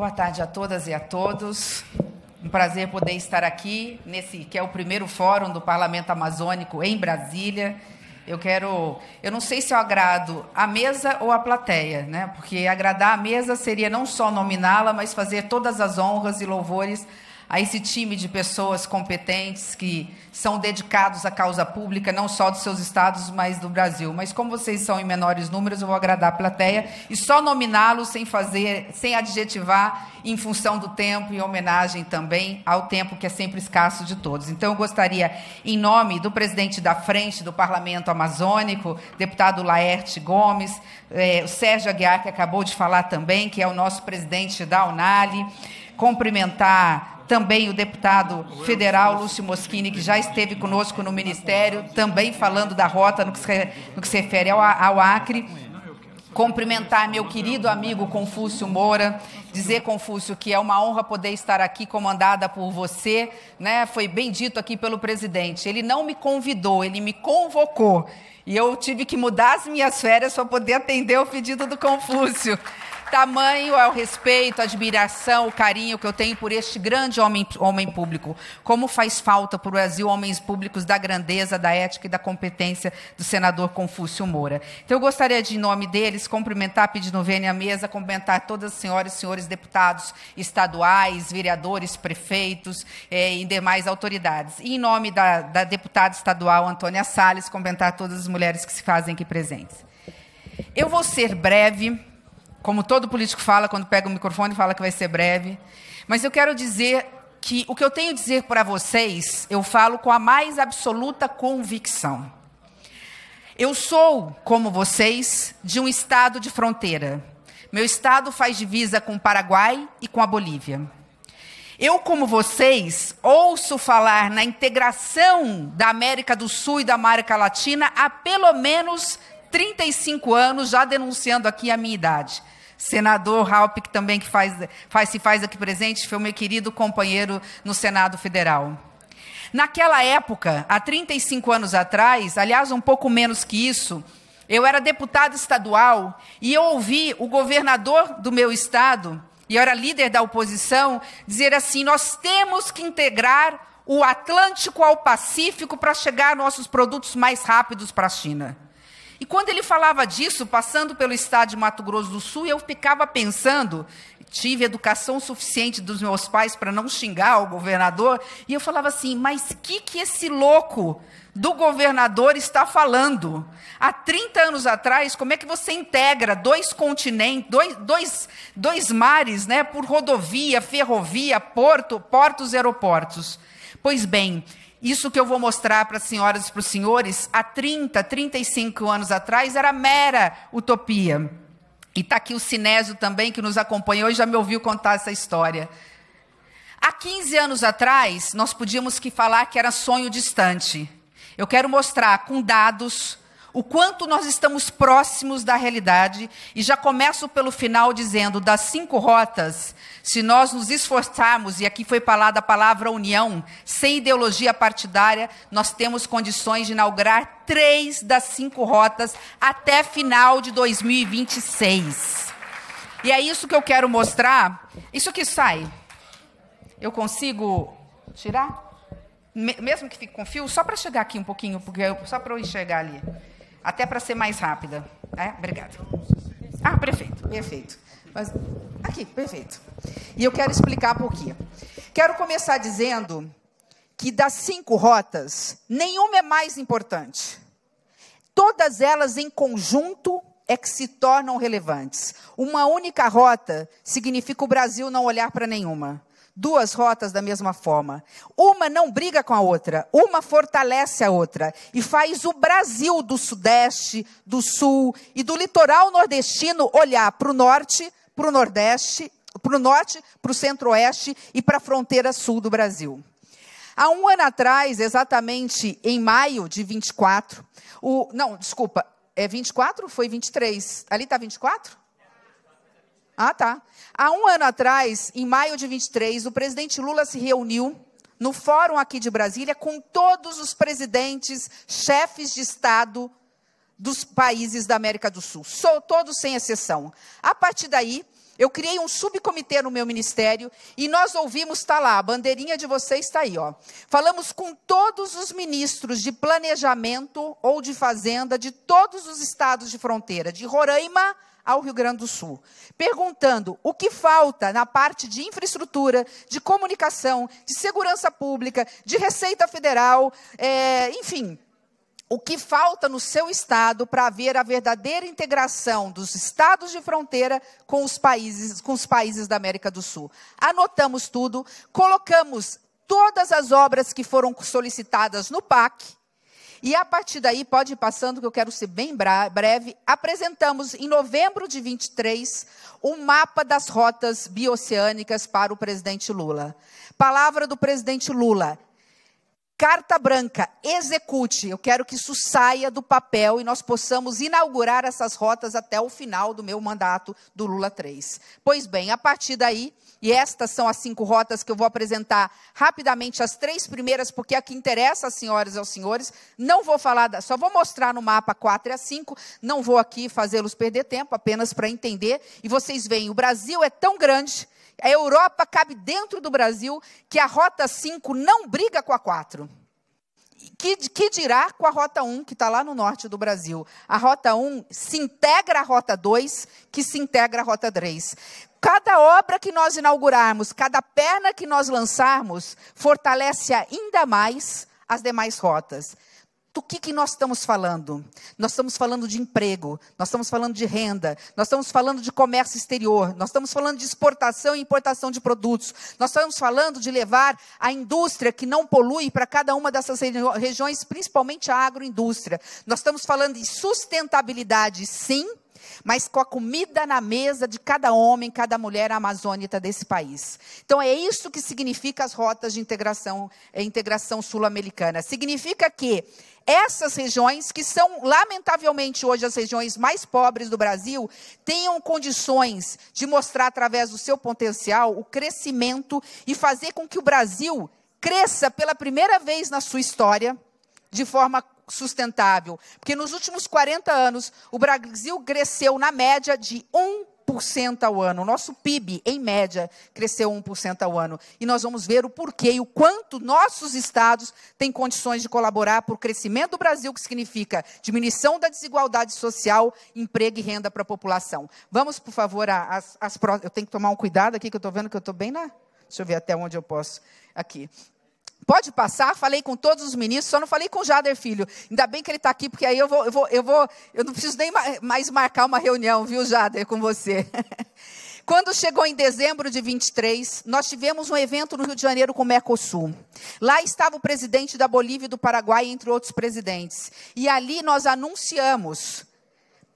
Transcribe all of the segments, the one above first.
Boa tarde a todas e a todos. Um prazer poder estar aqui nesse que é o primeiro fórum do Parlamento Amazônico em Brasília. Eu quero, eu não sei se eu agrado a mesa ou a plateia, né? Porque agradar a mesa seria não só nominá-la, mas fazer todas as honras e louvores a esse time de pessoas competentes que são dedicados à causa pública, não só dos seus estados, mas do Brasil. Mas como vocês são em menores números, eu vou agradar a plateia e só nominá-los sem fazer, sem adjetivar, em função do tempo e homenagem também ao tempo que é sempre escasso de todos. Então, eu gostaria, em nome do presidente da frente do Parlamento Amazônico, deputado Laerte Gomes, eh, o Sérgio Aguiar, que acabou de falar também, que é o nosso presidente da Unali, cumprimentar também o deputado federal Lúcio Moschini, que já esteve conosco no Ministério, também falando da rota no que se, no que se refere ao, ao Acre. Cumprimentar meu querido amigo Confúcio Moura, dizer, Confúcio, que é uma honra poder estar aqui comandada por você, né? Foi bem dito aqui pelo presidente. Ele não me convidou, ele me convocou. E eu tive que mudar as minhas férias para poder atender o pedido do Confúcio. Tamanho é o respeito, a admiração, o carinho que eu tenho por este grande homem, homem público. Como faz falta para o Brasil homens públicos da grandeza, da ética e da competência do senador Confúcio Moura. Então, eu gostaria de, em nome deles, cumprimentar, pedindo vênia à mesa, cumprimentar todas as senhoras e senhores deputados estaduais, vereadores, prefeitos eh, e demais autoridades. E, em nome da, da deputada estadual Antônia Salles, cumprimentar todas as mulheres que se fazem aqui presentes. Eu vou ser breve, como todo político fala quando pega o microfone, fala que vai ser breve. Mas eu quero dizer que o que eu tenho a dizer para vocês, eu falo com a mais absoluta convicção. Eu sou, como vocês, de um estado de fronteira. Meu estado faz divisa com o Paraguai e com a Bolívia. Eu, como vocês, ouço falar na integração da América do Sul e da América Latina há pelo menos 35 anos, já denunciando aqui a minha idade. Senador Halp, que também que faz, faz, se faz aqui presente, foi meu querido companheiro no Senado Federal. Naquela época, há 35 anos atrás, aliás, um pouco menos que isso, eu era deputado estadual e eu ouvi o governador do meu estado, e eu era líder da oposição, dizer assim: nós temos que integrar o Atlântico ao Pacífico para chegar nossos produtos mais rápidos para a China. E quando ele falava disso, passando pelo estado de Mato Grosso do Sul, eu ficava pensando, tive educação suficiente dos meus pais para não xingar o governador, e eu falava assim: mas que que esse louco do governador está falando? Há 30 anos atrás, como é que você integra dois continentes, dois, dois, dois mares, né, por rodovia, ferrovia, porto, portos e aeroportos? Pois bem, isso que eu vou mostrar para as senhoras e para os senhores, há 30, 35 anos atrás, era mera utopia. E está aqui o Sinésio também, que nos acompanhou e já me ouviu contar essa história. Há 15 anos atrás, nós podíamos que falar que era sonho distante. Eu quero mostrar com dados o quanto nós estamos próximos da realidade. E já começo pelo final dizendo: das cinco rotas, se nós nos esforçarmos, e aqui foi falada a palavra união, sem ideologia partidária, nós temos condições de inaugurar três das cinco rotas até final de 2026. E é isso que eu quero mostrar. Isso que sai. Eu consigo tirar? Mesmo que fique com fio, só para chegar aqui um pouquinho, porque eu, só para eu enxergar ali. Até para ser mais rápida. É? Obrigada. Ah, perfeito, perfeito. Mas, aqui, perfeito. E eu quero explicar por quê. Quero começar dizendo que das cinco rotas, nenhuma é mais importante. Todas elas em conjunto é que se tornam relevantes. Uma única rota significa o Brasil não olhar para nenhuma. Duas rotas da mesma forma. Uma não briga com a outra, uma fortalece a outra e faz o Brasil do Sudeste, do Sul e do litoral nordestino olhar para o Norte para o Nordeste, para o Norte, para o Centro-Oeste e para a fronteira Sul do Brasil. Há um ano atrás, exatamente em maio de 24, o, não, desculpa, é 24 ou foi 23? Ali está 24? Ah, tá. Há um ano atrás, em maio de 23, o presidente Lula se reuniu no fórum aqui de Brasília com todos os presidentes, chefes de Estado dos países da América do Sul, sou todos sem exceção. A partir daí, eu criei um subcomitê no meu ministério e nós ouvimos, está lá, a bandeirinha de vocês está aí, ó. Falamos com todos os ministros de planejamento ou de fazenda de todos os estados de fronteira, de Roraima ao Rio Grande do Sul, perguntando o que falta na parte de infraestrutura, de comunicação, de segurança pública, de Receita Federal, é, enfim, o que falta no seu estado para haver a verdadeira integração dos estados de fronteira com os países, com os países da América do Sul. Anotamos tudo, colocamos todas as obras que foram solicitadas no PAC. E a partir daí, pode ir passando, que eu quero ser bem breve. Apresentamos em novembro de 23 um mapa das rotas bioceânicas para o presidente Lula. Palavra do presidente Lula: Carta branca, execute. Eu quero que isso saia do papel e nós possamos inaugurar essas rotas até o final do meu mandato do Lula 3. Pois bem, a partir daí, e estas são as cinco rotas que eu vou apresentar rapidamente, as três primeiras, porque a que interessa às senhoras e aos senhores. Não vou falar, da, só vou mostrar no mapa 4 e a 5. Não vou aqui fazê-los perder tempo, apenas para entender. E vocês veem, o Brasil é tão grande, a Europa cabe dentro do Brasil, que a rota 5 não briga com a 4. Que, que, dirá com a Rota 1, que está lá no norte do Brasil? A Rota 1 se integra à Rota 2, que se integra à Rota 3. Cada obra que nós inaugurarmos, cada perna que nós lançarmos, fortalece ainda mais as demais rotas. Do que, que nós estamos falando? Nós estamos falando de emprego, nós estamos falando de renda, nós estamos falando de comércio exterior, nós estamos falando de exportação e importação de produtos, nós estamos falando de levar a indústria que não polui para cada uma dessas regiões, principalmente a agroindústria. Nós estamos falando de sustentabilidade, sim, mas com a comida na mesa de cada homem, cada mulher amazônica desse país. Então é isso que significa as rotas de integração, eh, integração sul-americana. Significa que essas regiões, que são lamentavelmente hoje as regiões mais pobres do Brasil, tenham condições de mostrar através do seu potencial o crescimento e fazer com que o Brasil cresça pela primeira vez na sua história de forma sustentável. Porque nos últimos 40 anos, o Brasil cresceu na média de 1% ao ano. O nosso PIB, em média, cresceu 1% ao ano. E nós vamos ver o porquê e o quanto nossos estados têm condições de colaborar para o crescimento do Brasil, que significa diminuição da desigualdade social, emprego e renda para a população. Vamos, por favor, às próximas. Eu tenho que tomar um cuidado aqui, que eu estou vendo que eu estou bem na. Deixa eu ver até onde eu posso aqui. Pode passar, falei com todos os ministros, só não falei com o Jader Filho. Ainda bem que ele está aqui, porque aí eu vou, eu vou, eu vou, eu não preciso nem mais marcar uma reunião, viu, Jader, com você. Quando chegou em dezembro de 23, nós tivemos um evento no Rio de Janeiro com o Mercosul. Lá estava o presidente da Bolívia e do Paraguai, entre outros presidentes. E ali nós anunciamos,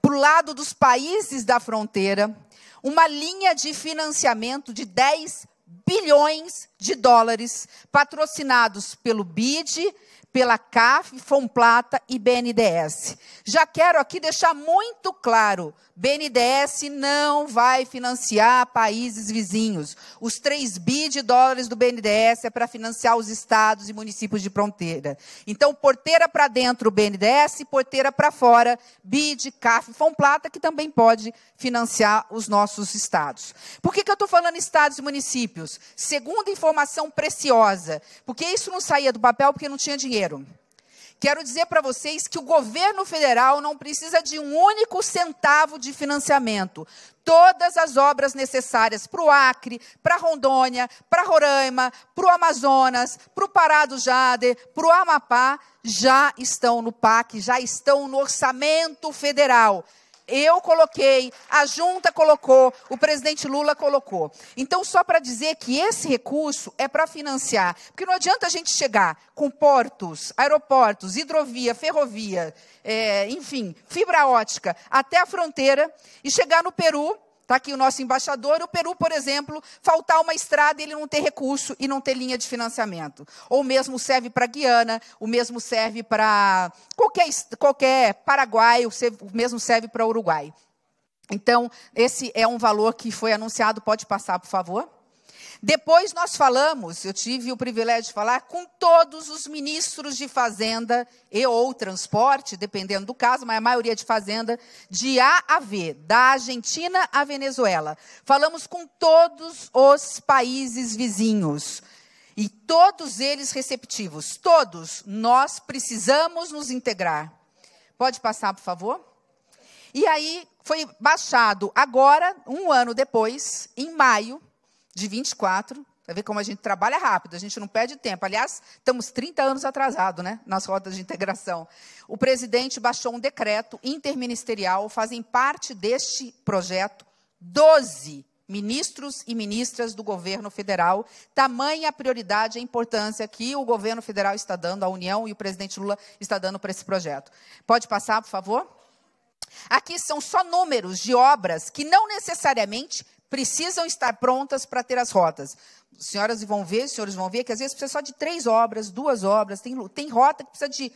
para o lado dos países da fronteira, uma linha de financiamento de 10 bilhões de dólares, patrocinados pelo BID, pela CAF, Fomplata e BNDES. Já quero aqui deixar muito claro BNDES não vai financiar países vizinhos. Os 3 bi de dólares do BNDES é para financiar os estados e municípios de fronteira. Então, porteira para dentro o BNDES, porteira para fora, BID, CAF, Fomplata, que também pode financiar os nossos estados. Por que, que eu estou falando estados e municípios? Segunda informação preciosa, porque isso não saía do papel porque não tinha dinheiro. Quero dizer para vocês que o governo federal não precisa de um único centavo de financiamento. Todas as obras necessárias para o Acre, para Rondônia, para Roraima, para o Amazonas, para o Pará do Jader, para o Amapá, já estão no PAC, já estão no orçamento federal. Eu coloquei, a junta colocou, o presidente Lula colocou. Então, só para dizer que esse recurso é para financiar. Porque não adianta a gente chegar com portos, aeroportos, hidrovia, ferrovia, é, enfim, fibra ótica, até a fronteira e chegar no Peru Está aqui o nosso embaixador. O Peru, por exemplo, faltar uma estrada, ele não ter recurso e não ter linha de financiamento. Ou mesmo serve para Guiana, o mesmo serve para qualquer, qualquer Paraguai, o mesmo serve para Uruguai. Então, esse é um valor que foi anunciado. Pode passar, por favor. Depois nós falamos, eu tive o privilégio de falar com todos os ministros de fazenda e ou transporte, dependendo do caso, mas a maioria de fazenda, de A a V, da Argentina à Venezuela. Falamos com todos os países vizinhos. E todos eles receptivos, todos nós precisamos nos integrar. Pode passar, por favor? E aí foi baixado agora, um ano depois, em maio, de 24. Vai ver como a gente trabalha rápido, a gente não perde tempo. Aliás, estamos 30 anos atrasados né, nas rodas de integração. O presidente baixou um decreto interministerial, fazem parte deste projeto 12 ministros e ministras do governo federal. Tamanha a prioridade e a importância que o governo federal está dando, a União e o presidente Lula está dando para esse projeto. Pode passar, por favor? Aqui são só números de obras que não necessariamente precisam estar prontas para ter as rotas. Senhoras vão ver, senhores vão ver que às vezes precisa só de três obras, duas obras, tem, tem rota que precisa de.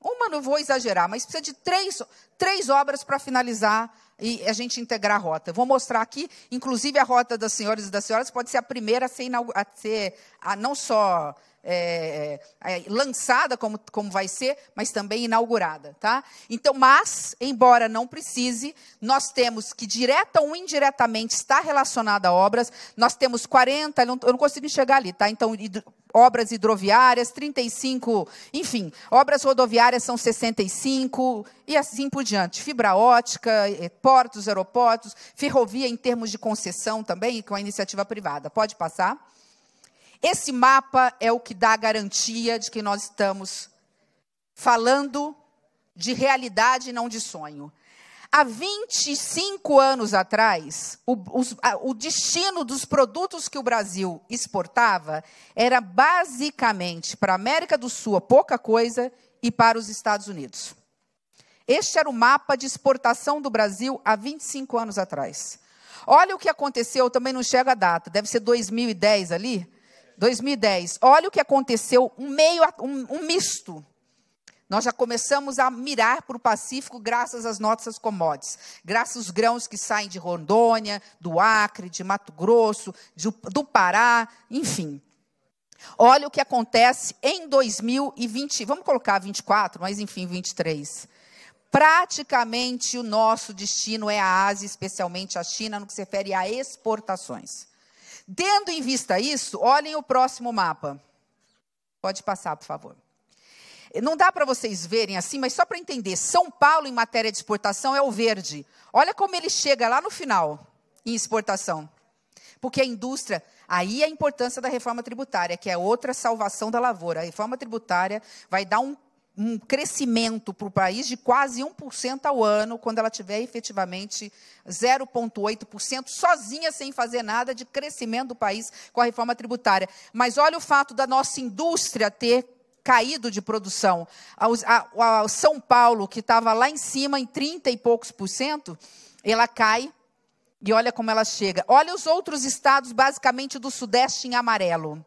Uma não vou exagerar, mas precisa de três, três obras para finalizar e a gente integrar a rota. Vou mostrar aqui, inclusive a rota das senhoras e das senhoras pode ser a primeira a ser, a ser a não só é, é, é, lançada como, como vai ser, mas também inaugurada, tá? Então, mas, embora não precise, nós temos que, direta ou indiretamente, está relacionada a obras, nós temos 40, eu não, eu não consigo enxergar ali, tá? Então, hidro, obras hidroviárias, 35, enfim, obras rodoviárias são 65 e assim por diante. Fibra ótica, eh, portos, aeroportos, ferrovia em termos de concessão também, com a iniciativa privada. Pode passar? Esse mapa é o que dá a garantia de que nós estamos falando de realidade e não de sonho. Há 25 anos atrás, o, os, a, o, destino dos produtos que o Brasil exportava era basicamente para a América do Sul pouca coisa e para os Estados Unidos. Este era o mapa de exportação do Brasil há 25 anos atrás. Olha o que aconteceu, eu também não chego a data, deve ser 2010 ali. 2010. Olha o que aconteceu, um meio, um, um misto. Nós já começamos a mirar para o Pacífico graças às nossas commodities, graças aos grãos que saem de Rondônia, do Acre, de Mato Grosso, de, do Pará, enfim. Olha o que acontece em 2020, vamos colocar 24, mas enfim, 23. Praticamente o nosso destino é a Ásia, especialmente a China, no que se refere a exportações. Tendo em vista isso, olhem o próximo mapa. Pode passar, por favor. Não dá para vocês verem assim, mas só para entender, São Paulo em matéria de exportação é o verde. Olha como ele chega lá no final em exportação. Porque a indústria, aí é a importância da reforma tributária, que é outra salvação da lavoura. A reforma tributária vai dar um um crescimento para o país de quase 1% ao ano, quando ela tiver efetivamente 0,8% sozinha, sem fazer nada, de crescimento do país com a reforma tributária. Mas olha o fato da nossa indústria ter caído de produção. A, São Paulo, que estava lá em cima, em 30 e poucos por cento, ela cai e olha como ela chega. Olha os outros estados, basicamente do Sudeste, em amarelo.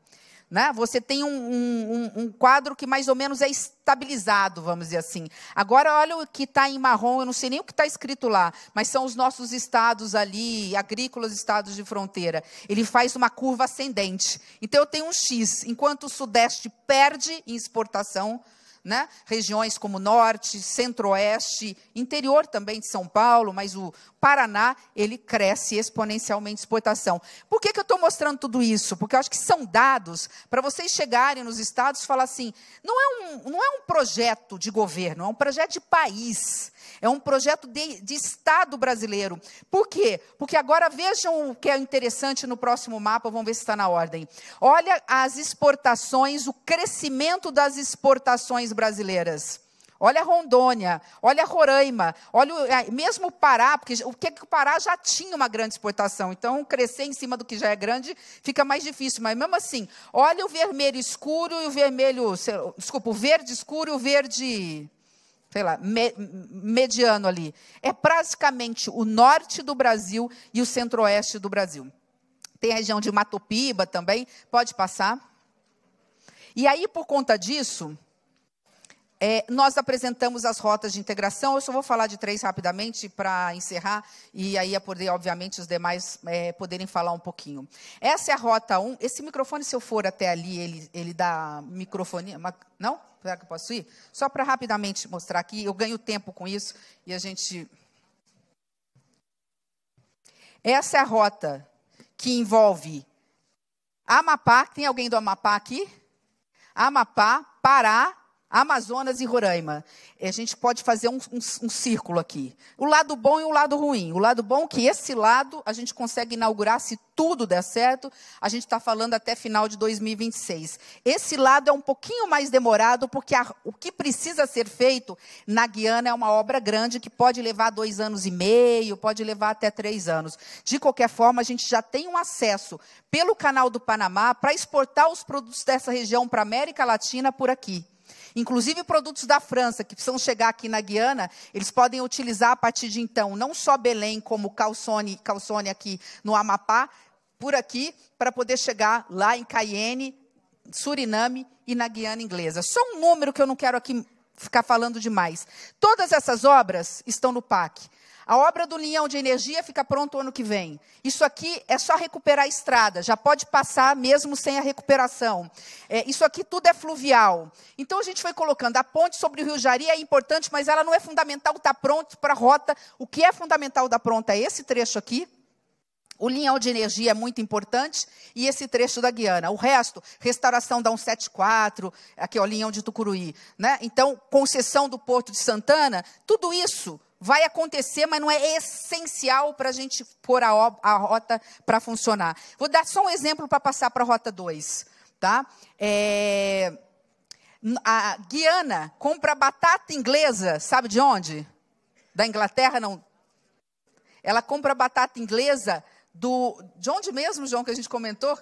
Né? Você tem um, um, um, quadro que mais ou menos é estabilizado, vamos dizer assim. Agora, olha o que está em marrom, eu não sei nem o que está escrito lá, mas são os nossos estados ali, agrícolas, estados de fronteira. Ele faz uma curva ascendente. Então, eu tenho um X. Enquanto o Sudeste perde em exportação, né? regiões como norte, centro-oeste, interior também de São Paulo, mas o Paraná, ele cresce exponencialmente exportação. Por que, que eu estou mostrando tudo isso? Porque eu acho que são dados para vocês chegarem nos estados e falar assim, não é, um, não é um projeto de governo, é um projeto de país. É um projeto de, de Estado brasileiro. Por quê? Porque agora vejam o que é interessante no próximo mapa, vamos ver se está na ordem. Olha as exportações, o crescimento das exportações brasileiras. Olha Rondônia, olha Roraima, olha o, é, mesmo o Pará, porque o que o Pará já tinha uma grande exportação, então crescer em cima do que já é grande fica mais difícil, mas mesmo assim, olha o vermelho escuro e o vermelho, desculpa, o verde escuro e o verde sei lá, me, mediano ali. É praticamente o norte do Brasil e o centro-oeste do Brasil. Tem a região de Matopiba também, pode passar. E aí, por conta disso, é, nós apresentamos as rotas de integração. Eu só vou falar de três rapidamente para encerrar e aí a poder, obviamente, os demais é, poderem falar um pouquinho. Essa é a rota 1. Um. Esse microfone, se eu for até ali, ele, ele dá microfonia. Não? Será que eu posso ir? Só para rapidamente mostrar aqui. Eu ganho tempo com isso e a gente. Essa é a rota que envolve Amapá. Tem alguém do Amapá aqui? Amapá, Pará, Amazonas e Roraima. A gente pode fazer um, um, um, círculo aqui. O lado bom e o lado ruim. O lado bom é que esse lado a gente consegue inaugurar se tudo der certo. A gente está falando até final de 2026. Esse lado é um pouquinho mais demorado, porque a, o que precisa ser feito na Guiana é uma obra grande que pode levar dois anos e meio, pode levar até três anos. De qualquer forma, a gente já tem um acesso pelo canal do Panamá para exportar os produtos dessa região para a América Latina por aqui. Inclusive produtos da França que precisam chegar aqui na Guiana, eles podem utilizar a partir de então não só Belém como calçone, calçone aqui no Amapá, por aqui para poder chegar lá em Cayenne, Suriname e na Guiana inglesa. Só um número que eu não quero aqui ficar falando demais. Todas essas obras estão no PAC. A obra do linhão de energia fica pronta o ano que vem. Isso aqui é só recuperar a estrada, já pode passar mesmo sem a recuperação. É, isso aqui tudo é fluvial. Então a gente foi colocando. A ponte sobre o Rio Jari é importante, mas ela não é fundamental estar tá pronto para a rota. O que é fundamental da pronta é esse trecho aqui, o linhão de energia é muito importante e esse trecho da Guiana. O resto, restauração da 174, aqui ó, linhão de Tucuruí, né? Então, concessão do Porto de Santana, tudo isso vai acontecer, mas não é essencial para a gente pôr a, a rota para funcionar. Vou dar só um exemplo para passar para a rota 2. Tá? É, a Guiana compra batata inglesa, sabe de onde? Da Inglaterra, não. Ela compra batata inglesa do. De onde mesmo, João, que a gente comentou?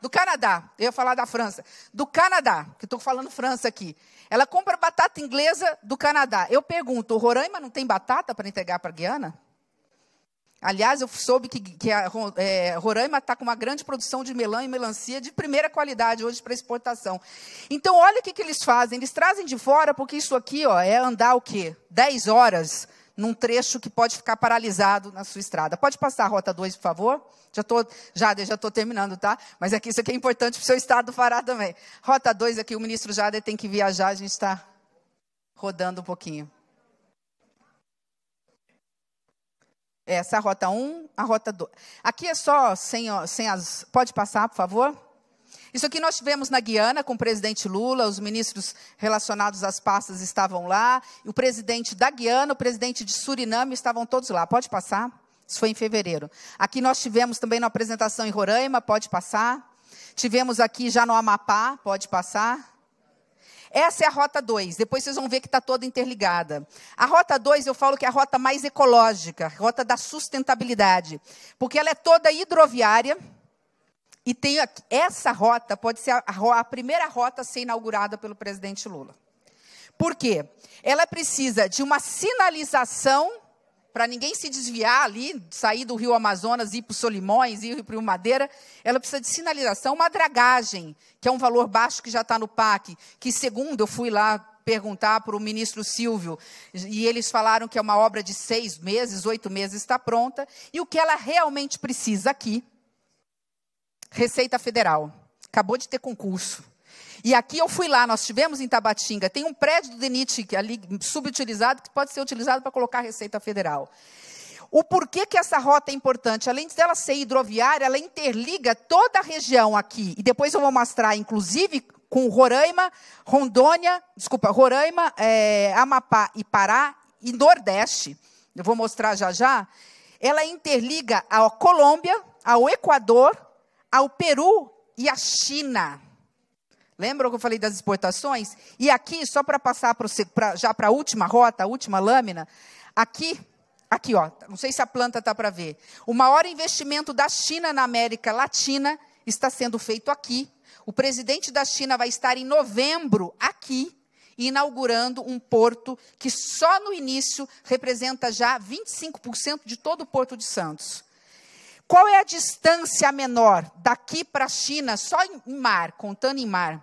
do Canadá, eu ia falar da França, do Canadá, que estou falando França aqui. Ela compra batata inglesa do Canadá. Eu pergunto, o Roraima não tem batata para entregar para a Guiana? Aliás, eu soube que, que a, é, Roraima está com uma grande produção de melão e melancia de primeira qualidade hoje para exportação. Então, olha o que, que eles fazem. Eles trazem de fora, porque isso aqui ó, é andar o quê? 10 horas num trecho que pode ficar paralisado na sua estrada. Pode passar a rota 2, por favor? Já estou Jader, já terminando, tá? Mas é que isso aqui é importante para o seu estado parar também. Rota 2 aqui, o ministro Jader tem que viajar, a gente está rodando um pouquinho. Essa é a rota 1, um, a rota 2. Aqui é só sem, sem as. Pode passar, por favor? Isso aqui nós tivemos na Guiana com o presidente Lula, os ministros relacionados às pastas estavam lá, o presidente da Guiana, o presidente de Suriname estavam todos lá. Pode passar? Isso foi em fevereiro. Aqui nós tivemos também uma apresentação em Roraima, pode passar. Tivemos aqui já no Amapá, pode passar. Essa é a rota 2. Depois vocês vão ver que está toda interligada. A rota 2, eu falo que é a rota mais ecológica, rota da sustentabilidade, porque ela é toda hidroviária e tem essa rota pode ser a, a, primeira rota a ser inaugurada pelo presidente Lula. Por quê? Ela precisa de uma sinalização para ninguém se desviar ali, sair do Rio Amazonas, ir para o Solimões, ir para o Madeira. Ela precisa de sinalização, uma dragagem, que é um valor baixo que já está no PAC, que segundo eu fui lá perguntar para o ministro Silvio, e eles falaram que é uma obra de seis meses, oito meses está pronta, e o que ela realmente precisa aqui Receita Federal. Acabou de ter concurso. E aqui eu fui lá, nós tivemos em Tabatinga, tem um prédio do DENIT ali subutilizado que pode ser utilizado para colocar Receita Federal. O porquê que essa rota é importante? Além dela ser hidroviária, ela interliga toda a região aqui. E depois eu vou mostrar, inclusive, com Roraima, Rondônia, desculpa, Roraima, é, Amapá e Pará e Nordeste. Eu vou mostrar já já. Ela interliga a Colômbia, ao Equador, ao Peru e à China. Lembram que eu falei das exportações? E aqui, só para passar pro, pra, já para a última rota, a última lâmina, aqui, aqui, ó, não sei se a planta está para ver. O maior investimento da China na América Latina está sendo feito aqui. O presidente da China vai estar em novembro aqui, inaugurando um porto que só no início representa já 25% de todo o Porto de Santos. Qual é a distância menor daqui para a China, só em mar, contando em mar?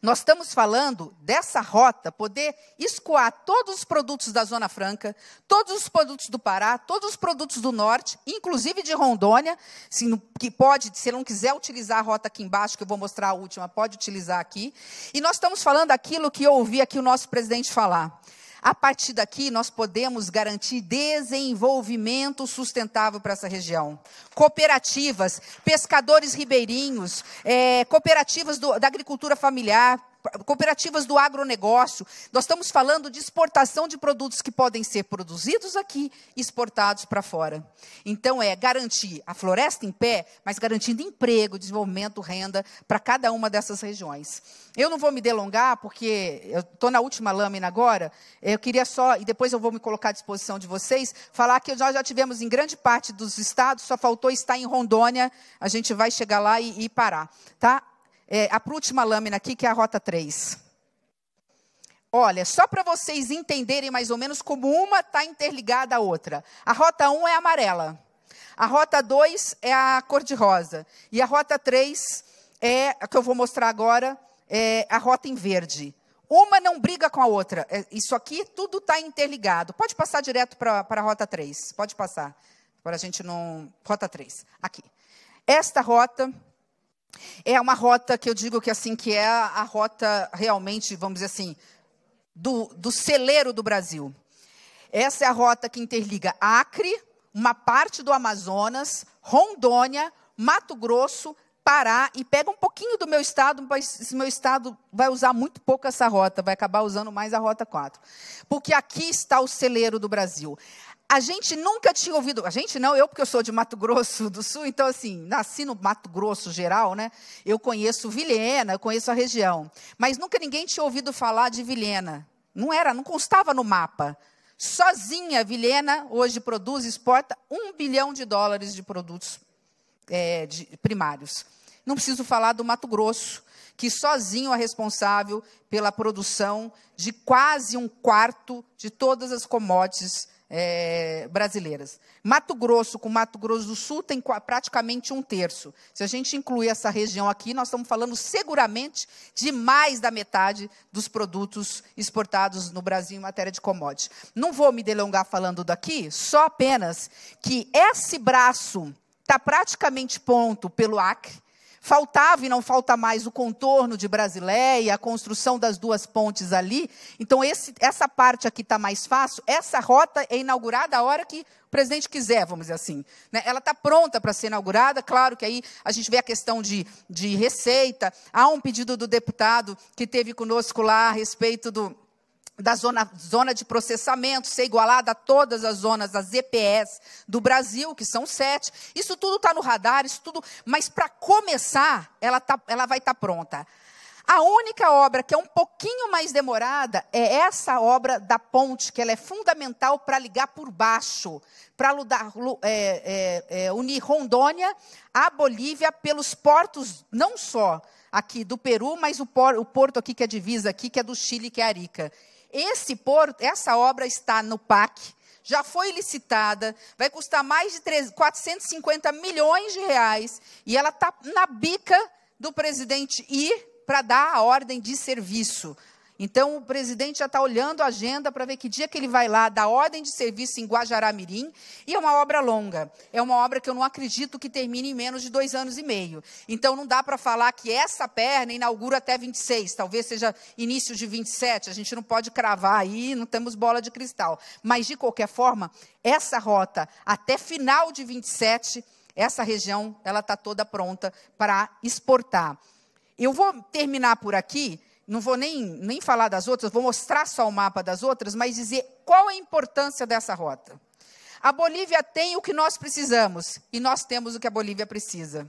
Nós estamos falando dessa rota poder escoar todos os produtos da Zona Franca, todos os produtos do Pará, todos os produtos do Norte, inclusive de Rondônia, se não, que pode, se não quiser utilizar a rota aqui embaixo, que eu vou mostrar a última, pode utilizar aqui. E nós estamos falando aquilo que eu ouvi aqui o nosso presidente falar. A partir daqui, nós podemos garantir desenvolvimento sustentável para essa região. Cooperativas, pescadores ribeirinhos, é, cooperativas do, da agricultura familiar, cooperativas do agronegócio. Nós estamos falando de exportação de produtos que podem ser produzidos aqui e exportados para fora. Então, é garantir a floresta em pé, mas garantindo emprego, desenvolvimento, renda para cada uma dessas regiões. Eu não vou me delongar, porque eu estou na última lâmina agora. Eu queria só, e depois eu vou me colocar à disposição de vocês, falar que nós já tivemos em grande parte dos estados, só faltou estar em Rondônia. A gente vai chegar lá e, e parar. Tá? é, a última lâmina aqui, que é a rota 3. Olha, só para vocês entenderem mais ou menos como uma está interligada à outra. A rota 1 é amarela. A rota 2 é a cor-de-rosa. E a rota 3 é, a que eu vou mostrar agora, é a rota em verde. Uma não briga com a outra. É, isso aqui tudo está interligado. Pode passar direto para a rota 3. Pode passar. Para a gente não. Rota 3. Aqui. Esta rota é uma rota que eu digo que assim que é a rota realmente, vamos dizer assim, do, do celeiro do Brasil. Essa é a rota que interliga Acre, uma parte do Amazonas, Rondônia, Mato Grosso, Pará e pega um pouquinho do meu estado, mas esse meu estado vai usar muito pouco essa rota, vai acabar usando mais a rota 4. Porque aqui está o celeiro do Brasil a gente nunca tinha ouvido, a gente não, eu porque eu sou de Mato Grosso do Sul, então assim, nasci no Mato Grosso geral, né? Eu conheço Vilhena, eu conheço a região, mas nunca ninguém tinha ouvido falar de Vilhena. Não era, não constava no mapa. Sozinha, Vilhena hoje produz e exporta um bilhão de dólares de produtos é, de primários. Não preciso falar do Mato Grosso, que sozinho é responsável pela produção de quase um quarto de todas as commodities é, brasileiras. Mato Grosso com Mato Grosso do Sul tem praticamente um terço. Se a gente incluir essa região aqui, nós estamos falando seguramente de mais da metade dos produtos exportados no Brasil em matéria de commodities. Não vou me delongar falando daqui, só apenas que esse braço está praticamente ponto pelo Acre, Faltava e não falta mais o contorno de Brasileia, a construção das duas pontes ali. Então, esse, essa parte aqui está mais fácil. Essa rota é inaugurada a hora que o presidente quiser, vamos dizer assim. Né? Ela está pronta para ser inaugurada. Claro que aí a gente vê a questão de, de receita. Há um pedido do deputado que teve conosco lá a respeito do da zona, zona de processamento ser igualada a todas as zonas as EPS do Brasil, que são sete. Isso tudo está no radar, isso tudo. Mas para começar, ela, tá, ela vai estar tá pronta. A única obra que é um pouquinho mais demorada é essa obra da ponte, que ela é fundamental para ligar por baixo, para é, é, é, unir Rondônia à Bolívia pelos portos, não só aqui do Peru, mas o, por, o porto aqui que é divisa aqui, que é do Chile, que é Arica. Esse porto, essa obra está no PAC, já foi licitada, vai custar mais de 450 milhões de reais e ela está na bica do presidente ir para dar a ordem de serviço. Então o presidente já está olhando a agenda para ver que dia que ele vai lá dar ordem de serviço em Guajará-Mirim. E é uma obra longa. É uma obra que eu não acredito que termine em menos de dois anos e meio. Então não dá para falar que essa perna inaugura até 26. Talvez seja início de 27. A gente não pode cravar aí, não temos bola de cristal. Mas de qualquer forma, essa rota até final de 27, essa região ela está toda pronta para exportar. Eu vou terminar por aqui não vou nem, nem falar das outras, vou mostrar só o mapa das outras, mas dizer qual a importância dessa rota. A Bolívia tem o que nós precisamos e nós temos o que a Bolívia precisa.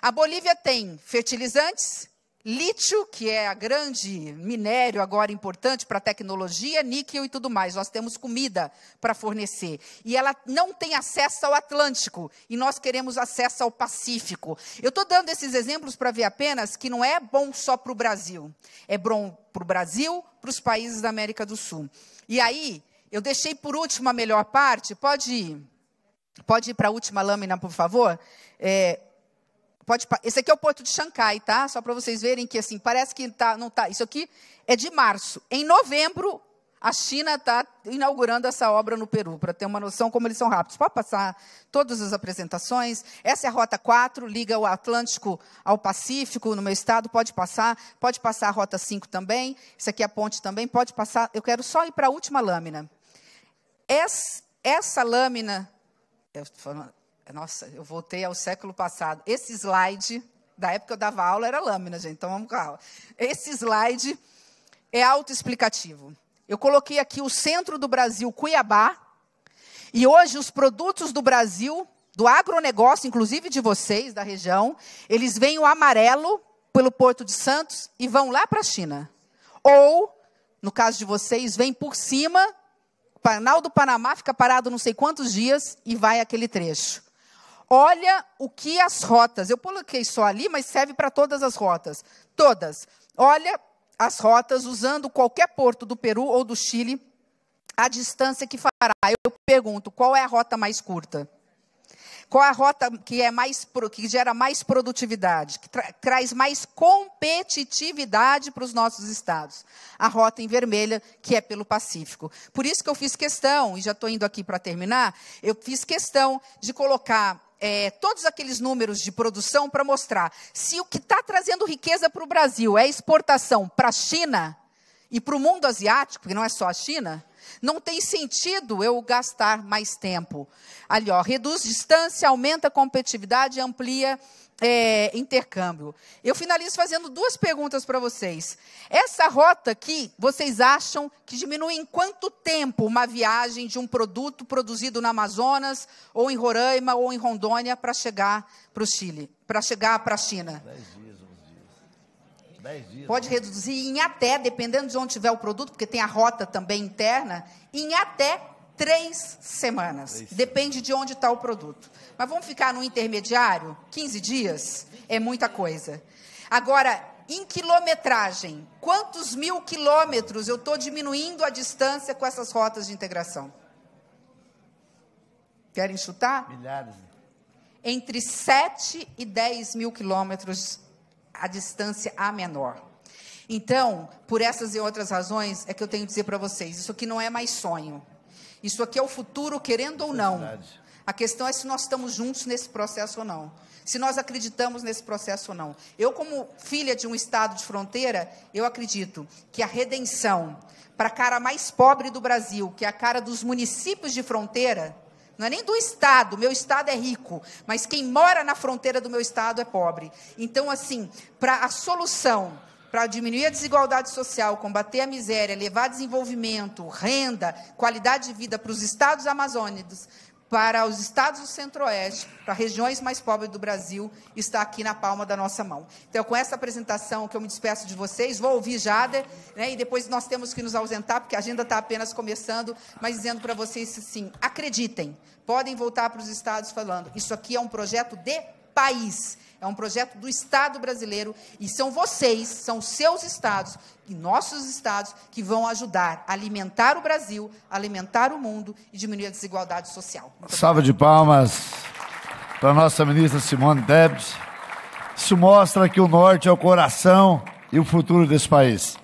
A Bolívia tem fertilizantes, Lítio, que é a grande minério agora importante para a tecnologia, níquel e tudo mais. Nós temos comida para fornecer. E ela não tem acesso ao Atlântico. E nós queremos acesso ao Pacífico. Eu estou dando esses exemplos para ver apenas que não é bom só para o Brasil. É bom para o Brasil, para os países da América do Sul. E aí, eu deixei por último a melhor parte. Pode ir. Pode ir para a última lâmina, por favor? É, Pode, esse aqui é o porto de Xangai, tá? Só para vocês verem que assim, parece que tá, não tá. Isso aqui é de março. Em novembro, a China está inaugurando essa obra no Peru, para ter uma noção como eles são rápidos. Pode passar todas as apresentações. Essa é a Rota 4, liga o Atlântico ao Pacífico, no meu estado, pode passar. Pode passar a Rota 5 também. Isso aqui é a ponte também, pode passar. Eu quero só ir para a última lâmina. Essa, essa lâmina. Eu estou falando nossa, eu voltei ao século passado. Esse slide, da época que eu dava aula, era lâmina, gente, então vamos com aula. Esse slide é autoexplicativo. Eu coloquei aqui o centro do Brasil, Cuiabá, e hoje os produtos do Brasil, do agronegócio, inclusive de vocês, da região, eles vêm o amarelo pelo Porto de Santos e vão lá para a China. Ou, no caso de vocês, vem por cima, o Canal do Panamá fica parado não sei quantos dias e vai aquele trecho. Olha o que as rotas, eu coloquei só ali, mas serve para todas as rotas. Todas. Olha as rotas usando qualquer porto do Peru ou do Chile, a distância que fará. Eu pergunto, qual é a rota mais curta? Qual é a rota que é mais que gera mais produtividade, que tra traz mais competitividade para os nossos estados? A rota em vermelha, que é pelo Pacífico. Por isso que eu fiz questão, e já estou indo aqui para terminar, eu fiz questão de colocar é, todos aqueles números de produção para mostrar se o que está trazendo riqueza para o Brasil é exportação para a China e para o mundo asiático, que não é só a China, não tem sentido eu gastar mais tempo. Ali, ó, reduz distância, aumenta a competitividade, amplia é, intercâmbio. Eu finalizo fazendo duas perguntas para vocês. Essa rota aqui, vocês acham que diminui em quanto tempo uma viagem de um produto produzido no Amazonas, ou em Roraima, ou em Rondônia, para chegar para o Chile, para chegar para a China? Dez dias, dias. Dez dias, Pode reduzir em até, dependendo de onde tiver o produto, porque tem a rota também interna, em até três semanas. Isso. Depende de onde está o produto. Mas vamos ficar no intermediário? 15 dias? É muita coisa. Agora, em quilometragem, quantos mil quilômetros eu estou diminuindo a distância com essas rotas de integração? Querem chutar? Milhares. Entre 7 e 10 mil quilômetros a distância a menor. Então, por essas e outras razões, é que eu tenho que dizer para vocês: isso aqui não é mais sonho. Isso aqui é o futuro, querendo ou é não. A questão é se nós estamos juntos nesse processo ou não. Se nós acreditamos nesse processo ou não. Eu, como filha de um estado de fronteira, eu acredito que a redenção para a cara mais pobre do Brasil, que é a cara dos municípios de fronteira, não é nem do Estado, meu Estado é rico, mas quem mora na fronteira do meu Estado é pobre. Então, assim, para a solução para diminuir a desigualdade social, combater a miséria, levar desenvolvimento, renda, qualidade de vida para os estados amazônicos, para os estados do Centro-Oeste, para regiões mais pobres do Brasil, está aqui na palma da nossa mão. Então, com essa apresentação que eu me despeço de vocês, vou ouvir Jader, né, e depois nós temos que nos ausentar, porque a agenda está apenas começando, mas dizendo para vocês assim, acreditem, podem voltar para os estados falando, isso aqui é um projeto de país, é um projeto do Estado brasileiro e são vocês, são seus estados e nossos estados que vão ajudar a alimentar o Brasil, alimentar o mundo e diminuir a desigualdade social. Muito obrigado. de palmas para a nossa ministra Simone Tebet. Isso mostra que o Norte é o coração e o futuro desse país.